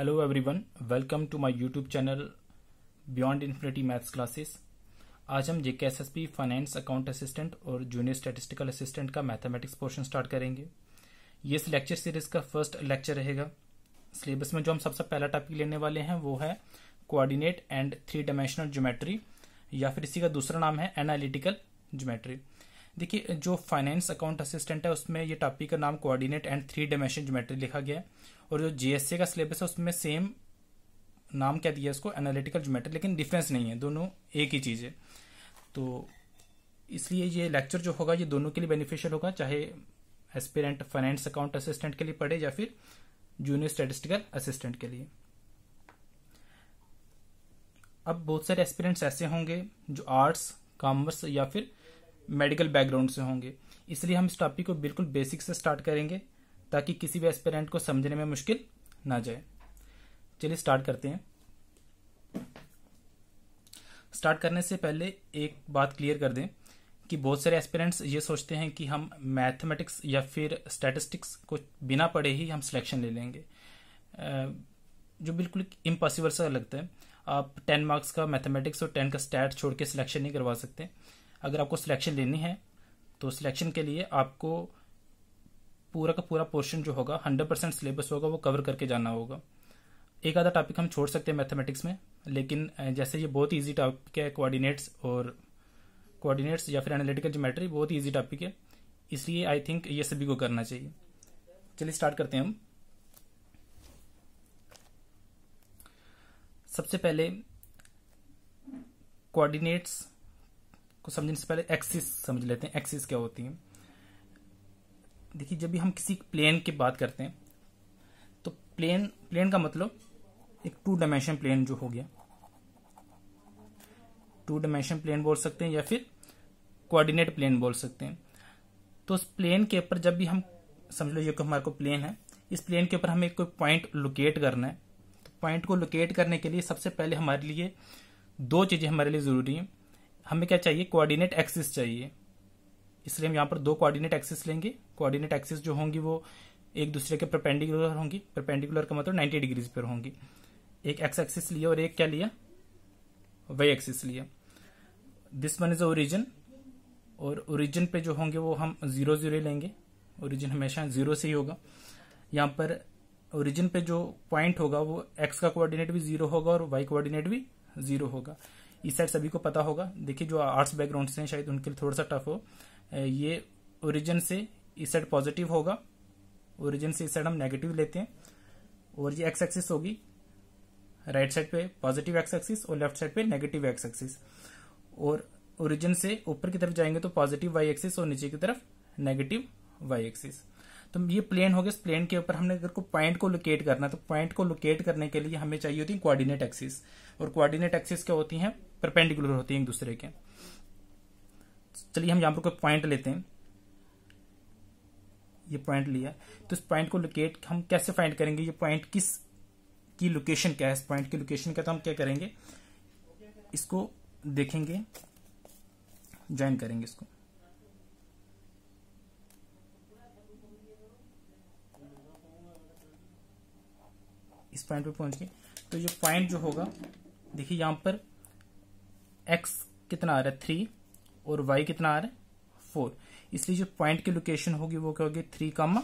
hello everyone welcome to my YouTube channel beyond infinity maths classes आज हम JK S S finance account assistant और junior statistical assistant का mathematics portion start करेंगे ये इस lecture series का first lecture रहेगा सिलेबस में जो हम सबसे पहला टॉपिक लेने वाले हैं वो है coordinate and three dimensional geometry या फिर इसी का दूसरा नाम है एनालिटिकल ज्योमेट्री देखिए जो फाइनेंस अकाउंट असिस्टेंट है उसमें ये टॉपिक का नाम coordinate and three dimension geometry लिखा गया है और जो जीएसए का सिलेबस है उसमें सेम नाम क्या दिया इसको एनालिटिकल ज्योमेट्री लेकिन डिफरेंस नहीं है दोनों एक ही चीज़ है तो इसलिए ये लेक्चर जो होगा ये दोनों के लिए बेनिफिशियल होगा चाहे एस्पिरेंट फाइनेंस अकाउंट असिस्टेंट के लिए पढ़े या फिर जूनियर स्टेटिस्टिकल असिस्टेंट के लिए अब बहुत सारे एस्पिरेंट्स ऐसे होंगे जो आर्ट्स कॉमर्स या फिर मेडिकल बैकग्राउंड से होंगे इसलिए हम इस टॉपिक को बिल्कुल बेसिक से स्टार्ट करेंगे ताकि किसी भी एस्पेरेंट को समझने में मुश्किल ना जाए चलिए स्टार्ट करते हैं स्टार्ट करने से पहले एक बात क्लियर कर दें कि बहुत सारे एस्पेरेंट्स ये सोचते हैं कि हम मैथमेटिक्स या फिर स्टैटिस्टिक्स को बिना पढ़े ही हम सिलेक्शन ले लेंगे जो बिल्कुल इम्पॉसिबल सा लगता है आप टेन मार्क्स का मैथमेटिक्स और टेन का स्टैट छोड़ के सिलेक्शन नहीं करवा सकते अगर आपको सिलेक्शन लेनी है तो सिलेक्शन के लिए आपको पूरा का पूरा पोर्शन जो होगा हंड्रेड परसेंट सिलेबस होगा वो कवर करके जाना होगा एक आधा टॉपिक हम छोड़ सकते हैं मैथमेटिक्स में लेकिन जैसे ये बहुत ईजी टॉपिक है कोऑर्डिनेट्स और कोऑर्डिनेट्स या फिर एनालिटिकल जोमेट्री बहुत ईजी टॉपिक है इसलिए आई थिंक ये सभी को करना चाहिए चलिए स्टार्ट करते हैं हम सबसे पहले कोऑर्डिनेट्स समझने से पहले एक्सिस समझ लेते हैं एक्सिस क्या होती है देखिए जब भी हम किसी प्लेन की बात करते हैं तो प्लेन प्लेन का मतलब एक टू डायमेंशन प्लेन जो हो गया टू डायमेंशन प्लेन बोल सकते हैं या फिर कोऑर्डिनेट प्लेन बोल सकते हैं तो उस प्लेन के ऊपर जब भी हम समझ लो ये हमारे को प्लेन है इस प्लेन के ऊपर हमें कोई पॉइंट लोकेट करना है तो पॉइंट को लोकेट करने के लिए सबसे पहले हमारे लिए दो चीज़ें हमारे लिए ज़रूरी हैं हमें क्या चाहिए कोऑर्डिनेट एक्सिस चाहिए इसलिए हम यहां पर दो कोऑर्डिनेट एक्सिस लेंगे कोऑर्डिनेट एक्सिस जो होंगी वो एक दूसरे के परपेंडिकुलर होंगी परपेंडिकुलर का मतलब 90 डिग्रीज पर होंगी एक एक्स एक्सिस लिया और एक क्या लिया वाई एक्सिस लिया दिस वन इज ओरिजिन और ओरिजिन पे जो होंगे वो हम जीरो जीरो लेंगे ओरिजिन हमेशा जीरो से ही होगा यहां पर ओरिजिन पे जो पॉइंट होगा वो एक्स का कोऑर्डिनेट भी जीरो होगा और वाई कोऑर्डिनेट भी जीरो होगा इस साइड सभी को पता होगा देखिए जो आर्ट्स बैकग्राउंड से हैं शायद उनके लिए थोड़ा सा टफ हो ये ओरिजिन से इस साइड पॉजिटिव होगा ओरिजिन से इस साइड हम नेगेटिव लेते हैं और ये एक्स एक्सिस होगी राइट साइड पे पॉजिटिव एक्स एक्सिस और लेफ्ट साइड पे नेगेटिव एक्स एक्सिस और ओरिजिन से ऊपर की तरफ जाएंगे तो पॉजिटिव वाई एक्सिस और नीचे की तरफ नेगेटिव वाई एक्सिस तो ये प्लेन हो गया इस प्लेन के ऊपर हमने अगर को पॉइंट को लोकेट करना है तो पॉइंट को लोकेट करने के लिए हमें चाहिए होती है कोऑर्डिनेट एक्सिस और कोऑर्डिनेट एक्सिस क्या होती है परपेंडिकुलर होती हैं एक दूसरे के चलिए हम यहां पर कोई पॉइंट लेते हैं ये पॉइंट लिया तो इस पॉइंट को लोकेट हम कैसे फाइंड करेंगे ये पॉइंट किस की लोकेशन क्या है इस पॉइंट की लोकेशन क्या तो हम क्या करेंगे इसको देखेंगे ज्वाइन करेंगे इसको इस पॉइंट पे पहुंच गए तो ये पॉइंट जो होगा देखिए यहां पर एक्स कितना आ रहा है थ्री और वाई कितना आ रहा है फोर इसलिए जो पॉइंट की लोकेशन होगी वो क्या होगी थ्री कामा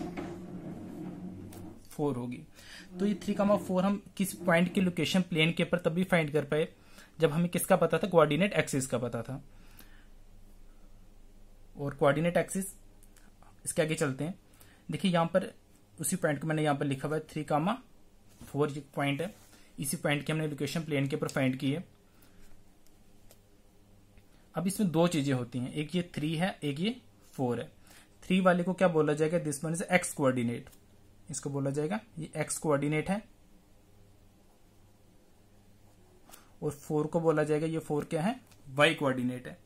फोर होगी तो ये थ्री कामा फोर हम किस पॉइंट की लोकेशन प्लेन के ऊपर तभी फाइंड कर पाए जब हमें किसका पता था कोऑर्डिनेट एक्सिस का पता था और कोऑर्डिनेट एक्सिस इसके आगे चलते हैं देखिए यहां पर उसी पॉइंट को मैंने यहां पर लिखा हुआ है थ्री कामा फोर पॉइंट है इसी पॉइंट की हमने लोकेशन प्लेन के ऊपर फाइंड की है अब इसमें दो चीजें होती हैं एक ये थ्री है एक ये फोर है थ्री वाले को क्या बोला जाएगा this one is X coordinate इसको बोला जाएगा ये एक्स कोऑर्डिनेट है और फोर को बोला जाएगा ये फोर क्या है वाई कोऑर्डिनेट है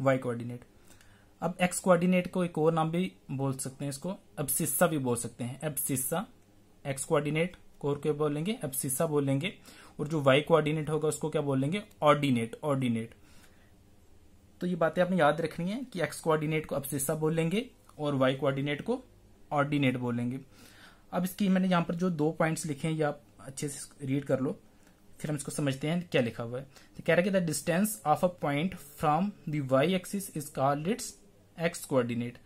वाई कोऑर्डिनेट अब एक्स कोऑर्डिनेट को एक और नाम भी बोल सकते हैं इसको अब सिस्सा भी बोल सकते हैं अब सिस्सा एक्स कोऑर्डिनेट को और क्या बोलेंगे एप्सिसा बोलेंगे और जो वाई कोऑर्डिनेट होगा उसको क्या बोलेंगे ऑर्डिनेट ऑर्डिनेट तो ये बातें आपने याद रखनी है कि एक्स कोऑर्डिनेट को अपसिस्सा बोलेंगे और वाई कोऑर्डिनेट को ऑर्डिनेट बोलेंगे अब इसकी मैंने यहां पर जो दो पॉइंट्स लिखे हैं ये आप अच्छे से रीड कर लो फिर हम इसको समझते हैं क्या लिखा हुआ है तो कह रहा है कि the distance of a point from the Y axis is called its X coordinate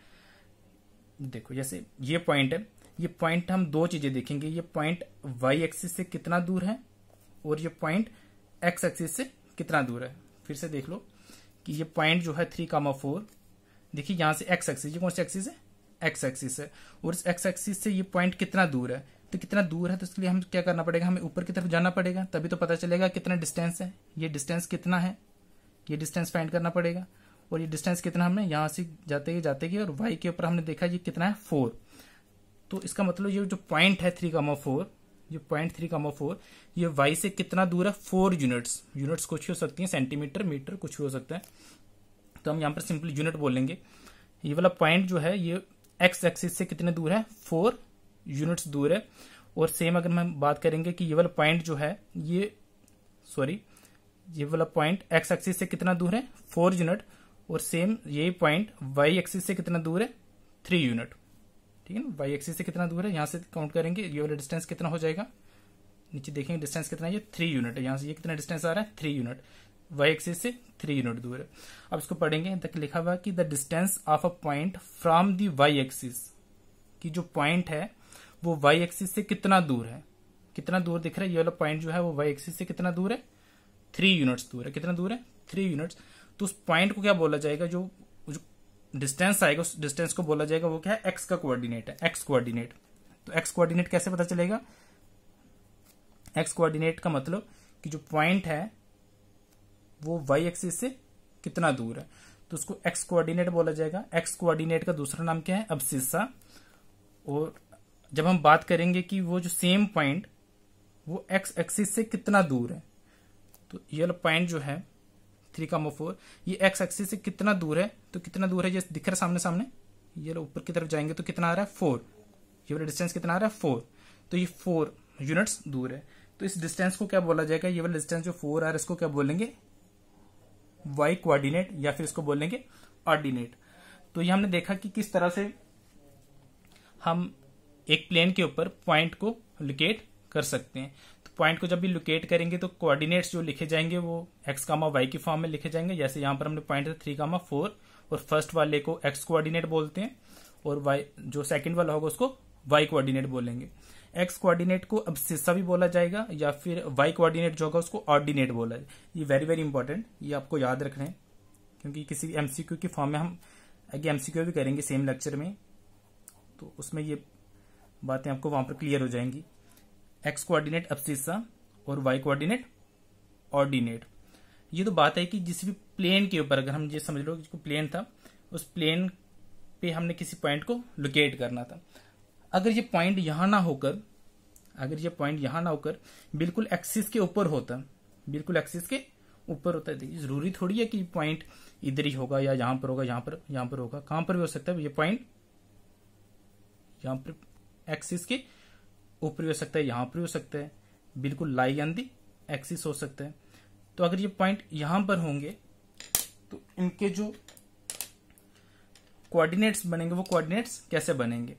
देखो जैसे ये पॉइंट है ये पॉइंट हम दो चीजें देखेंगे ये पॉइंट वाई एक्सिस से कितना दूर है और ये पॉइंट एक्स एक्सिस से कितना दूर है फिर से देख लो कि ये पॉइंट जो है थ्री कामा फोर देखिए यहां से एक्स एक्सिस ये कौन सी एक्सिस है एक्स एक्सिस है और इस एक्स एक्सिस से ये पॉइंट कितना दूर है तो कितना दूर है तो इसके लिए हम क्या करना पड़ेगा हमें ऊपर की तरफ जाना पड़ेगा तभी तो पता चलेगा कितना डिस्टेंस है ये डिस्टेंस कितना है ये डिस्टेंस फाइंड करना पड़ेगा और ये डिस्टेंस कितना हमने यहां से जाते ही जाते ही और वाई के ऊपर हमने देखा ये कितना है फोर तो इसका मतलब ये जो पॉइंट है थ्री कामा फोर ये पॉइंट थ्री कामा फोर ये वाई से कितना दूर है फोर यूनिट्स यूनिट्स कुछ भी हो सकती है सेंटीमीटर मीटर कुछ भी हो सकता है तो हम यहाँ पर सिंपली यूनिट बोलेंगे ये वाला पॉइंट जो है ये एक्स एक्सिस से कितने दूर है फोर यूनिट्स दूर है और सेम अगर हम बात करेंगे कि ये वाला पॉइंट जो है ये सॉरी ये वाला पॉइंट एक्स एक्सिस से कितना दूर है फोर यूनिट और सेम ये पॉइंट वाई एक्सिस से कितना दूर है थ्री यूनिट ठीक है ना वाई एक्सिस से कितना दूर है यहाँ से काउंट करेंगे ये वाला डिस्टेंस कितना हो जाएगा नीचे देखेंगे डिस्टेंस कितना ये थ्री यूनिट है यहाँ से ये कितना डिस्टेंस आ रहा है थ्री यूनिट वाई एक्सिस से थ्री यूनिट दूर है अब इसको पढ़ेंगे तक लिखा हुआ कि the distance of a point from the Y axis की जो पॉइंट है वो वाई एक्सिस से कितना दूर है कितना दूर दिख रहा है ये वाला पॉइंट जो है वो वाई एक्सिस से कितना दूर है थ्री यूनिट्स दूर है कितना दूर है थ्री यूनिट्स तो उस पॉइंट को क्या बोला जाएगा जो डिस्टेंस आएगा उस डिस्टेंस को बोला जाएगा वो क्या है एक्स का कोऑर्डिनेट है एक्स कोऑर्डिनेट तो एक्स कोऑर्डिनेट कैसे पता चलेगा एक्स कोऑर्डिनेट का मतलब कि जो पॉइंट है वो वाई एक्सिस से कितना दूर है तो उसको एक्स कोऑर्डिनेट बोला जाएगा एक्स कोऑर्डिनेट का दूसरा नाम क्या है अबसिस्सा और जब हम बात करेंगे कि वो जो सेम पॉइंट वो एक्स एक्सिस से कितना दूर है तो ये पॉइंट जो है थ्री कामो फोर ये एक्स एक्सिस से कितना दूर है तो कितना दूर है ये दिख रहा है सामने सामने ये लोग ऊपर की तरफ जाएंगे तो कितना आ रहा है फोर ये वाला डिस्टेंस कितना आ रहा है फोर तो ये फोर यूनिट्स दूर है तो इस डिस्टेंस को क्या बोला जाएगा ये वाला डिस्टेंस जो फोर आ इसको क्या बोलेंगे वाई कोआर्डिनेट या फिर इसको बोलेंगे ऑर्डिनेट तो ये हमने देखा कि किस तरह से हम एक प्लेन के ऊपर पॉइंट को लोकेट कर सकते हैं पॉइंट को जब भी लोकेट करेंगे तो कोऑर्डिनेट्स जो लिखे जाएंगे वो एक्स कामा वाई के फॉर्म में लिखे जाएंगे जैसे यहां पर हमने पॉइंट थ्री कामा फोर और फर्स्ट वाले को एक्स कोऑर्डिनेट बोलते हैं और वाई जो सेकंड वाला होगा उसको वाई कोऑर्डिनेट बोलेंगे एक्स कोऑर्डिनेट को अब सिस्सा भी बोला जाएगा या फिर वाई कोऑर्डिनेट जो होगा उसको ऑर्डिनेट बोला जाएगा ये वेरी वेरी इंपॉर्टेंट ये आपको याद रखना है क्योंकि किसी भी एमसीक्यू के फॉर्म में हम आगे एमसीक्यू भी करेंगे सेम लेक्चर में तो उसमें ये बातें आपको वहां पर क्लियर हो जाएंगी एक्स कोऑर्डिनेट अपसिसा और वाई कोऑर्डिनेट ऑर्डिनेट ये तो बात है कि जिस भी प्लेन के ऊपर अगर हम ये समझ लो जिसको प्लेन था उस प्लेन पे हमने किसी पॉइंट को लोकेट करना था अगर ये पॉइंट यहां ना होकर अगर ये पॉइंट यहां ना होकर बिल्कुल एक्सिस के ऊपर होता बिल्कुल एक्सिस के ऊपर होता है तो जरूरी थोड़ी है कि पॉइंट इधर ही होगा या यहां पर होगा यहां पर यहां पर होगा कहां पर भी हो सकता है ये पॉइंट यहां पर एक्सिस के ऊपर भी हो सकता है यहां पर हो सकता है बिल्कुल लाई ऑन दी एक्सिस हो सकता है तो अगर ये पॉइंट यहां पर होंगे तो इनके जो कोऑर्डिनेट्स बनेंगे वो कोऑर्डिनेट्स कैसे बनेंगे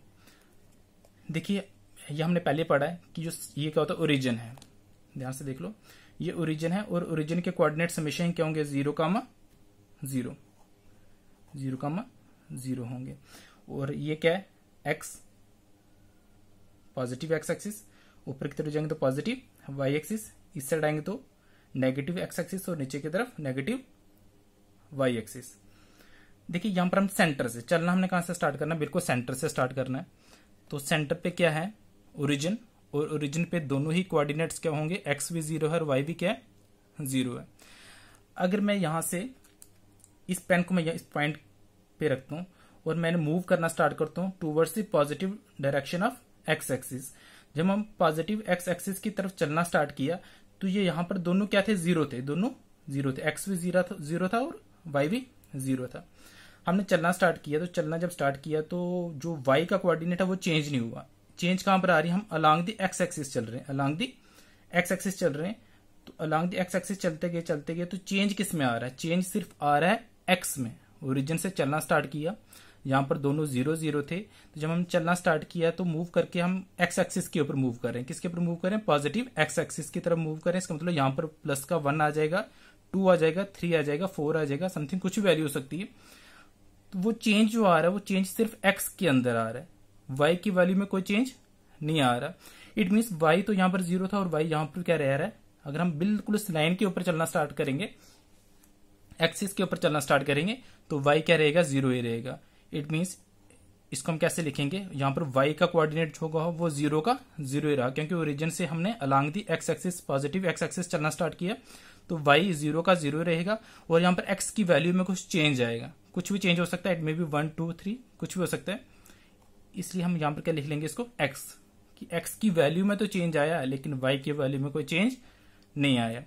देखिए ये हमने पहले पढ़ा है कि जो ये क्या होता है ओरिजिन है ध्यान से देख लो ये ओरिजिन है और ओरिजिन के कोऑर्डिनेट्स हमेशा ही क्या होंगे zero comma zero zero comma zero होंगे और ये क्या है एक्स पॉजिटिव एक्स एक्सिस ऊपर की तरफ जाएंगे तो पॉजिटिव वाई एक्सिस इस साइड आएंगे तो नेगेटिव एक्स एक्सिस और नीचे की तरफ नेगेटिव वाई एक्सिस देखिए यहां पर हम सेंटर से चलना हमने कहां से स्टार्ट करना है बिल्कुल सेंटर से स्टार्ट करना है तो सेंटर पे क्या है ओरिजिन और ओरिजिन पे दोनों ही कोऑर्डिनेट्स क्या होंगे एक्स भी जीरो है और वाई भी क्या है जीरो है अगर मैं यहां से इस पेन को मैं इस पॉइंट पे रखता हूं और मैंने मूव करना स्टार्ट करता हूं towards the positive direction of X axis जब हम पॉजिटिव एक्स एक्सिस की तरफ चलना स्टार्ट किया तो ये यहां पर दोनों क्या थे जीरो थे दोनों जीरो थे एक्स भी जीरो था जीरो था और वाई भी जीरो था हमने चलना स्टार्ट किया तो चलना जब स्टार्ट किया तो जो वाई का कोऑर्डिनेट है वो चेंज नहीं हुआ चेंज कहां पर आ रही है हम अलांग दी एक्स एक्सिस चल रहे हैं अलॉन्ग दी एक्स एक्सिस चल रहे हैं तो अलॉन्ग दी एक्स एक्सिस चलते गए चलते गए तो चेंज किस में आ रहा है चेंज सिर्फ आ रहा है एक्स में ओरिजिन से चलना स्टार्ट किया यहाँ पर दोनों जीरो जीरो थे तो जब हम चलना स्टार्ट किया तो मूव करके हम एक्स एक्सिस के ऊपर मूव करें किसके ऊपर मूव करें पॉजिटिव एक्स एक्सिस की तरफ मूव करें इसका मतलब यहाँ पर प्लस का वन आ जाएगा टू आ जाएगा थ्री आ जाएगा फोर आ जाएगा समथिंग कुछ वैल्यू हो सकती है तो वो चेंज जो आ रहा है वो चेंज सिर्फ एक्स के अंदर आ रहा है वाई की वैल्यू में कोई चेंज नहीं आ रहा इट मीन्स वाई तो यहाँ पर जीरो था और वाई यहाँ पर क्या रह रहा है अगर हम बिल्कुल इस लाइन के ऊपर चलना स्टार्ट करेंगे एक्सिस के ऊपर चलना स्टार्ट करेंगे तो वाई क्या रहेगा जीरो ही रहेगा इट मीन्स इसको हम कैसे लिखेंगे यहां पर y का कोऑर्डिनेट जो होगा वो जीरो का जीरो ही रहा क्योंकि ओरिजिन से हमने along the x axis positive x axis चलना स्टार्ट किया तो y जीरो का जीरो रहेगा और यहां पर x की वैल्यू में कुछ चेंज आएगा कुछ भी चेंज हो सकता है it may be one two three कुछ भी हो सकता है इसलिए हम यहाँ पर क्या लिख लेंगे इसको x कि x की वैल्यू में तो चेंज आया लेकिन y की वैल्यू में कोई चेंज नहीं आया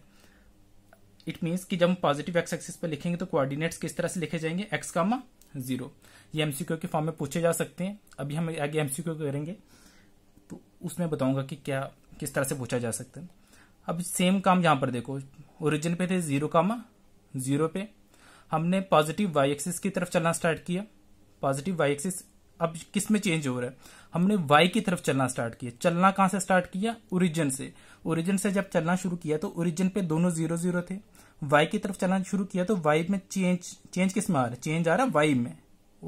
इट मीन्स कि जब हम पॉजिटिव एक्स एक्सिस पर लिखेंगे तो कोऑर्डिनेट्स किस तरह से लिखे जाएंगे एक्स कामा जीरो ये एमसीक्यू e के फॉर्म में पूछे जा सकते हैं अभी हम आगे एमसीक्यू e करेंगे तो उसमें बताऊंगा कि क्या किस तरह से पूछा जा सकता है अब सेम काम यहां पर देखो ओरिजिन पे थे जीरो कामा जीरो पे हमने पॉजिटिव वाई एक्सिस की तरफ चलना स्टार्ट किया पॉजिटिव वाई एक्सिस अब किस में चेंज हो रहा है हमने वाई की तरफ चलना स्टार्ट किया चलना कहां से स्टार्ट किया ओरिजिन से ओरिजिन से जब चलना शुरू किया तो ओरिजिन पे दोनों जीरो जीरो थे वाई की तरफ चलाना शुरू किया तो वाई में चेंज चेंज किस में आ रहा है चेंज आ रहा है वाई में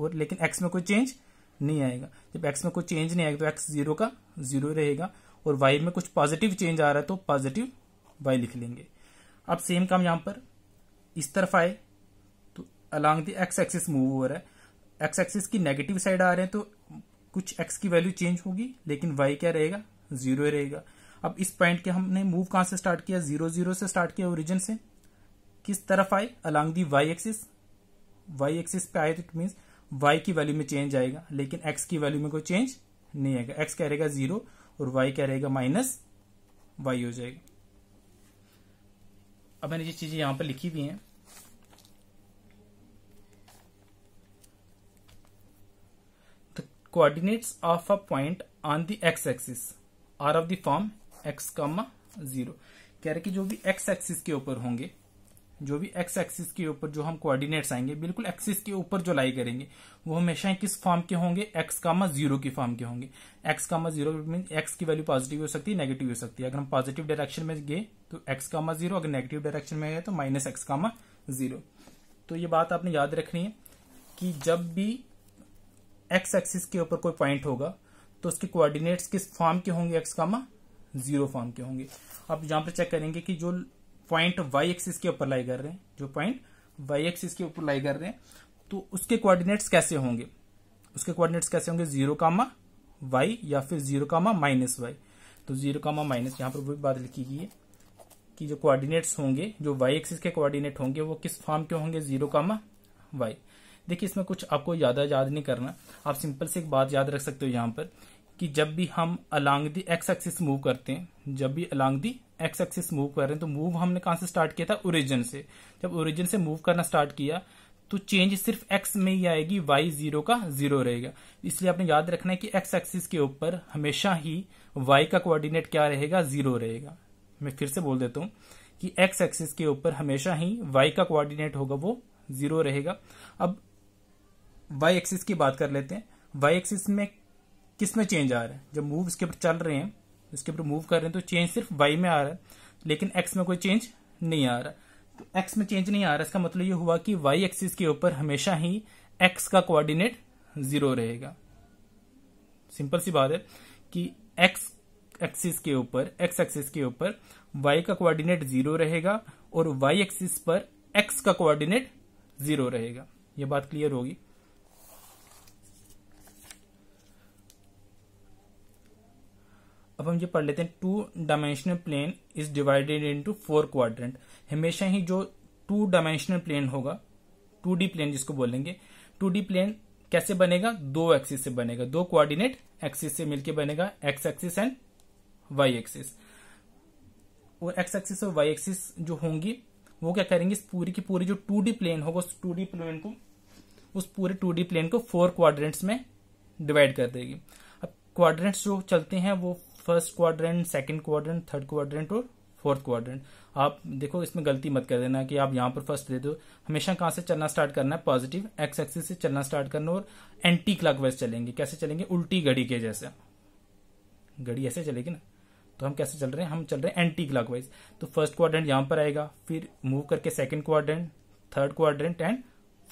और लेकिन एक्स में कोई चेंज नहीं आएगा जब एक्स में कोई चेंज नहीं आएगा तो एक्स जीरो का जीरो रहेगा और वाई में कुछ पॉजिटिव चेंज आ रहा है तो पॉजिटिव वाई लिख लेंगे अब सेम काम यहां पर इस तरफ आए तो along the X axis move हो रहा है एक्स एक्सिस की नेगेटिव साइड आ रहे हैं तो कुछ एक्स की वैल्यू चेंज होगी लेकिन वाई क्या रहेगा जीरो रहेगा अब इस पॉइंट के हमने मूव कहां से स्टार्ट किया जीरो जीरो से स्टार्ट किया ओरिजिन से किस तरफ आए along the Y axis Y axis पे आए तो इट मीन्स वाई की वैल्यू में चेंज आएगा लेकिन एक्स की वैल्यू में कोई चेंज नहीं आएगा एक्स क्या रहेगा जीरो और वाई क्या रहेगा माइनस वाई हो जाएगा अब मैंने ये चीजें यहां पर लिखी हुई हैं the coordinates of a point on the X axis are of the form X comma zero कह रहे कि जो भी एक्स एक्सिस के ऊपर होंगे जो भी एक्स एक्सिस के ऊपर जो हम कोऑर्डिनेट्स आएंगे बिल्कुल एक्सिस के ऊपर जो लाई करेंगे वो हमेशा किस फॉर्म के होंगे एक्स कामा जीरो की फॉर्म के होंगे एक्स कामा जीरो एक्स की वैल्यू पॉजिटिव हो सकती है नेगेटिव हो सकती है अगर हम पॉजिटिव डायरेक्शन में गए तो एक्स कामा जीरो अगर नेगेटिव डायरेक्शन में गए तो माइनस एक्स कामा जीरो तो ये बात आपने याद रखनी है कि जब भी एक्स एक्सिस के ऊपर कोई पॉइंट होगा तो उसके कोऑर्डिनेट्स किस फॉर्म के होंगे एक्स कामा जीरो फॉर्म के होंगे आप यहां पर चेक करेंगे कि जो पॉइंट वाई एक्सिस के ऊपर लाई कर रहे हैं जो पॉइंट वाई एक्सिस के ऊपर लाई कर रहे हैं तो उसके कोऑर्डिनेट्स कैसे होंगे उसके कोऑर्डिनेट्स कैसे होंगे जीरो कामा वाई या फिर जीरो कामा माइनस वाई तो जीरो कामा माइनस यहां पर वो बात लिखी गई है कि जो कोऑर्डिनेट्स होंगे जो वाई एक्सिस के कोऑर्डिनेट होंगे वो किस फॉर्म के होंगे जीरो कामा वाई देखिए इसमें कुछ आपको ज्यादा याद नहीं करना आप सिंपल से एक बात याद रख सकते हो यहां पर कि जब भी हम along the X axis move करते हैं जब भी along the X axis move कर रहे हैं तो मूव हमने कहा से स्टार्ट किया था ओरिजिन से जब ओरिजिन से मूव करना स्टार्ट किया तो चेंज सिर्फ एक्स में ही आएगी वाई जीरो का जीरो रहेगा इसलिए आपने याद रखना है कि एक्स एक्सिस के ऊपर हमेशा ही वाई का कोऑर्डिनेट क्या रहेगा जीरो रहेगा मैं फिर से बोल देता हूं कि एक्स एक्सिस के ऊपर हमेशा ही वाई का कोऑर्डिनेट होगा वो जीरो रहेगा अब वाई एक्सिस की बात कर लेते हैं वाई एक्सिस में किस में चेंज आ रहा है जब मूव इसके ऊपर चल रहे हैं इसके ऊपर मूव कर रहे हैं तो चेंज सिर्फ वाई में आ रहा है लेकिन एक्स में कोई चेंज नहीं आ रहा तो एक्स में चेंज नहीं आ रहा इसका मतलब ये हुआ कि वाई एक्सिस के ऊपर हमेशा ही एक्स का कोऑर्डिनेट जीरो रहेगा सिंपल सी बात है कि एक्स एक्सिस के ऊपर एक्स एक्सिस के ऊपर वाई का कोऑर्डिनेट जीरो रहेगा और वाई एक्सिस पर एक्स का कोऑर्डिनेट जीरो रहेगा यह बात क्लियर होगी अब हम ये पढ़ लेते हैं two dimensional plane is divided into four quadrant हमेशा ही जो टू डायमेंशनल प्लेन होगा टू डी प्लेन जिसको बोलेंगे टू डी प्लेन कैसे बनेगा दो एक्सिस से बनेगा दो कोऑर्डिनेट एक्सिस से मिलकर बनेगा X axis and Y axis और एक्स एक्सिस और वाई एक्सिस जो होंगी वो क्या करेंगे इस पूरी की पूरी जो टू डी प्लेन होगा उस टू डी प्लेन को उस पूरे टू डी प्लेन को फोर क्वाड्रेंट्स में डिवाइड कर देगी अब क्वाड्रेंट्स जो चलते हैं वो first quadrant second quadrant third quadrant और फोर्थ क्वाड्रेंट आप देखो इसमें गलती मत कर देना कि आप यहां पर फर्स्ट दे दो हमेशा कहां से चलना स्टार्ट करना है पॉजिटिव एक्स एक्सिस से चलना स्टार्ट करना और एंटी क्लॉकवाइज चलेंगे कैसे चलेंगे उल्टी घड़ी के जैसे घड़ी ऐसे चलेगी ना तो हम कैसे चल रहे हैं हम चल रहे हैं एंटी क्लॉकवाइज तो फर्स्ट क्वाड्रेंट यहां पर आएगा फिर मूव करके second quadrant third quadrant and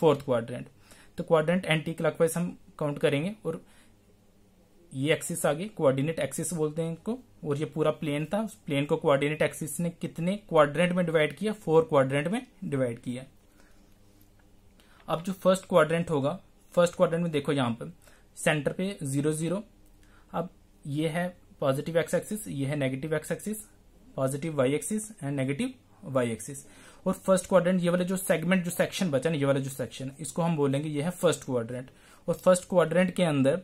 fourth quadrant तो क्वाड्रेंट एंटी क्लॉकवाइज हम काउंट करेंगे और ये एक्सिस आ गई कोऑर्डिनेट एक्सिस बोलते हैं इनको और ये पूरा प्लेन था उस प्लेन को कोऑर्डिनेट एक्सिस ने कितने क्वाड्रेंट में डिवाइड किया फोर क्वाड्रेंट में डिवाइड किया अब जो फर्स्ट क्वाड्रेंट होगा फर्स्ट क्वाड्रेंट में देखो यहाँ पर सेंटर पे जीरो जीरो अब ये है पॉजिटिव एक्स एक्सिस ये है negative X axis positive Y axis and negative Y axis और फर्स्ट क्वाड्रेंट ये वाला जो सेगमेंट जो सेक्शन बचा ना ये वाला जो सेक्शन इसको हम बोलेंगे ये है फर्स्ट क्वाड्रेंट और फर्स्ट क्वाड्रेंट के अंदर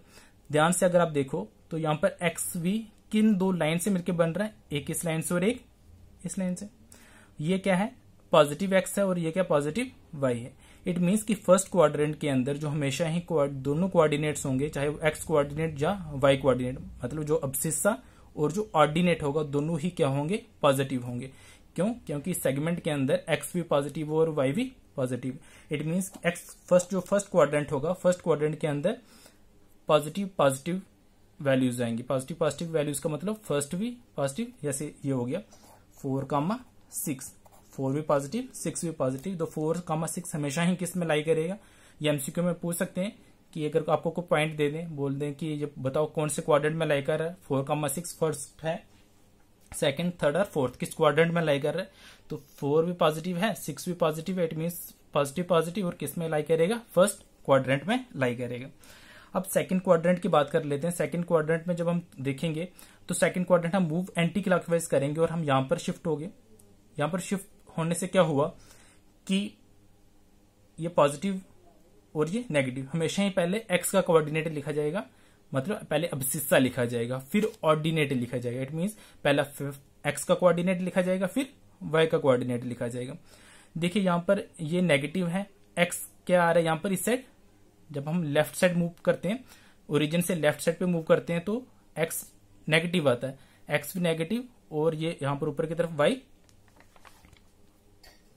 ध्यान से अगर आप देखो तो यहां पर एक्स वी किन दो लाइन से मिलकर बन रहा है एक इस लाइन से और एक इस लाइन से ये क्या है पॉजिटिव एक्स है और ये क्या पॉजिटिव वाई है इट मीन्स कि फर्स्ट क्वाड्रेंट के अंदर जो हमेशा ही दोनों कोऑर्डिनेट्स होंगे चाहे वो एक्स कोऑर्डिनेट या वाई कोऑर्डिनेट मतलब जो अब्सिस्सा और जो ऑर्डिनेट होगा दोनों ही क्या होंगे पॉजिटिव होंगे क्यों क्योंकि सेगमेंट के अंदर एक्स भी पॉजिटिव और वाई भी positive it means x first जो फर्स्ट क्वाड्रेंट होगा फर्स्ट क्वाड्रेंट के अंदर पॉजिटिव पॉजिटिव वैल्यूज आएंगी पॉजिटिव पॉजिटिव वैल्यूज का मतलब फर्स्ट भी पॉजिटिव जैसे ये हो गया फोर कामा सिक्स फोर भी पॉजिटिव सिक्स भी पॉजिटिव तो फोर कामा सिक्स हमेशा ही किस में लाई करेगा ये एमसीक्यू में पूछ सकते हैं कि अगर आपको कोई पॉइंट दे दें बोल दें कि ये बताओ कौन से क्वाड्रेंट में लाई कर रहा है फोर कामा सिक्स फर्स्ट है सेकंड थर्ड और फोर्थ किस क्वाड्रेंट में लाई कर रहा है तो फोर भी पॉजिटिव है सिक्स भी पॉजिटिव है इट मीन्स पॉजिटिव पॉजिटिव और किस में लाई करेगा फर्स्ट क्वाड्रेंट में लाई करेगा अब सेकंड क्वाड्रेंट की बात कर लेते हैं सेकंड क्वाड्रेंट में जब हम देखेंगे तो सेकंड क्वाड्रेंट हम मूव एंटी क्लॉकवाइज करेंगे और हम यहां पर शिफ्ट हो गए यहां पर शिफ्ट होने से क्या हुआ कि ये पॉजिटिव और ये नेगेटिव हमेशा ही पहले एक्स का कोऑर्डिनेट लिखा जाएगा मतलब पहले अबसिस्सा लिखा जाएगा फिर ऑर्डिनेट लिखा जाएगा इट मीन पहला एक्स का कोऑर्डिनेट लिखा जाएगा फिर वाई का कोऑर्डिनेट लिखा जाएगा देखिए यहां पर ये नेगेटिव है एक्स क्या आ रहा है यहां पर इस साइड जब हम लेफ्ट साइड मूव करते हैं ओरिजिन से लेफ्ट साइड पे मूव करते हैं तो एक्स नेगेटिव आता है एक्स भी नेगेटिव और ये यहां पर ऊपर की तरफ वाई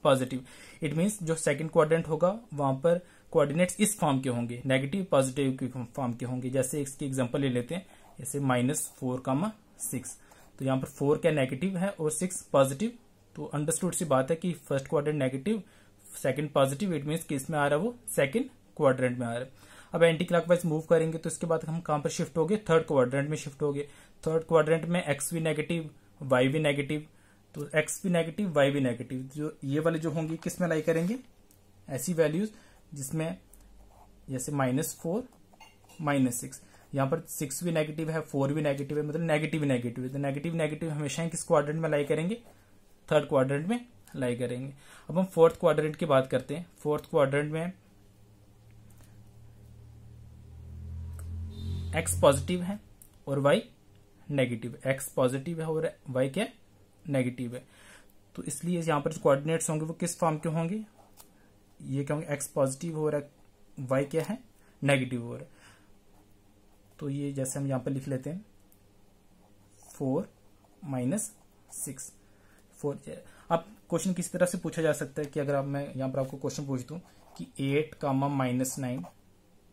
पॉजिटिव इट मीन्स जो सेकंड क्वाड्रेंट होगा वहां पर कोऑर्डिनेट्स इस फॉर्म के होंगे नेगेटिव पॉजिटिव के फॉर्म के होंगे जैसे इसकी एग्जांपल ले लेते हैं जैसे माइनस फोर कामा सिक्स तो यहां पर फोर क्या नेगेटिव है और सिक्स पॉजिटिव तो अंडरस्टूड सी बात है कि first quadrant negative second positive it means कि इसमें आ रहा है वो सेकंड क्वाड्रेंट में आ रहे अब एंटी क्लॉकवाइज मूव करेंगे तो इसके बाद हम कहां पर शिफ्ट हो गए थर्ड क्वाड्रेंट में शिफ्ट हो गए थर्ड क्वाड्रेंट में एक्स भी नेगेटिव वाई भी नेगेटिव तो एक्स भी नेगेटिव वाई भी नेगेटिव जो ये वाले जो होंगे किस में लाई करेंगे ऐसी वैल्यूज जिसमें जैसे माइनस फोर माइनस सिक्स यहां पर सिक्स भी नेगेटिव है फोर भी नेगेटिव है मतलब नेगेटिव नेगेटिव है तो नेगेटिव नेगेटिव हमेशा किस क्वाड्रेंट में लाई करेंगे थर्ड क्वाड्रेंट में लाई करेंगे अब हम फोर्थ क्वाड्रेंट की बात करते हैं फोर्थ क्वाड्रेंट में एक्स पॉजिटिव है और वाई नेगेटिव एक्स पॉजिटिव है और वाई क्या नेगेटिव है तो इसलिए यहां पर जो कोऑर्डिनेट्स होंगे वो किस फॉर्म के होंगे ये क्या होंगे एक्स पॉजिटिव हो है वाई क्या है नेगेटिव हो रहा है तो ये जैसे हम यहां पर लिख लेते हैं फोर माइनस सिक्स फोर अब क्वेश्चन किसी तरह से पूछा जा सकता है कि अगर आप मैं यहां पर आपको क्वेश्चन पूछ दूं कि eight comma minus nine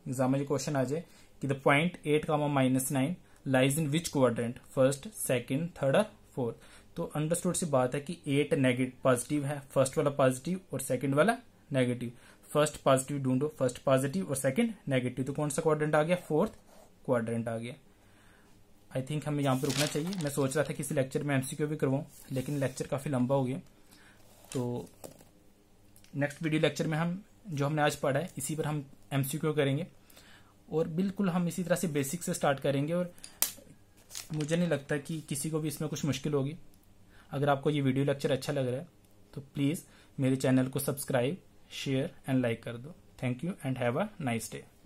exam में जो क्वेश्चन आ जाए कि the point eight comma minus nine lies in which quadrant first second third और फोर्थ तो अंडरस्टूड सी बात है कि एट नेगेटिव पॉजिटिव है फर्स्ट वाला पॉजिटिव और सेकंड वाला नेगेटिव फर्स्ट पॉजिटिव ढूंढो फर्स्ट पॉजिटिव और सेकंड नेगेटिव तो कौन सा क्वाड्रेंट आ गया फोर्थ क्वाड्रेंट आ गया आई थिंक हमें यहां पर रुकना चाहिए मैं सोच रहा था किसी लेक्चर में एमसीक्यू भी करवाऊं लेकिन लेक्चर काफ़ी लंबा हो गया तो नेक्स्ट वीडियो लेक्चर में हम जो हमने आज पढ़ा है इसी पर हम एमसीक्यू करेंगे और बिल्कुल हम इसी तरह से बेसिक से स्टार्ट करेंगे और मुझे नहीं लगता कि किसी को भी इसमें कुछ मुश्किल होगी अगर आपको ये वीडियो लेक्चर अच्छा लग रहा है तो प्लीज़ मेरे चैनल को सब्सक्राइब शेयर एंड लाइक कर दो thank you and have a nice day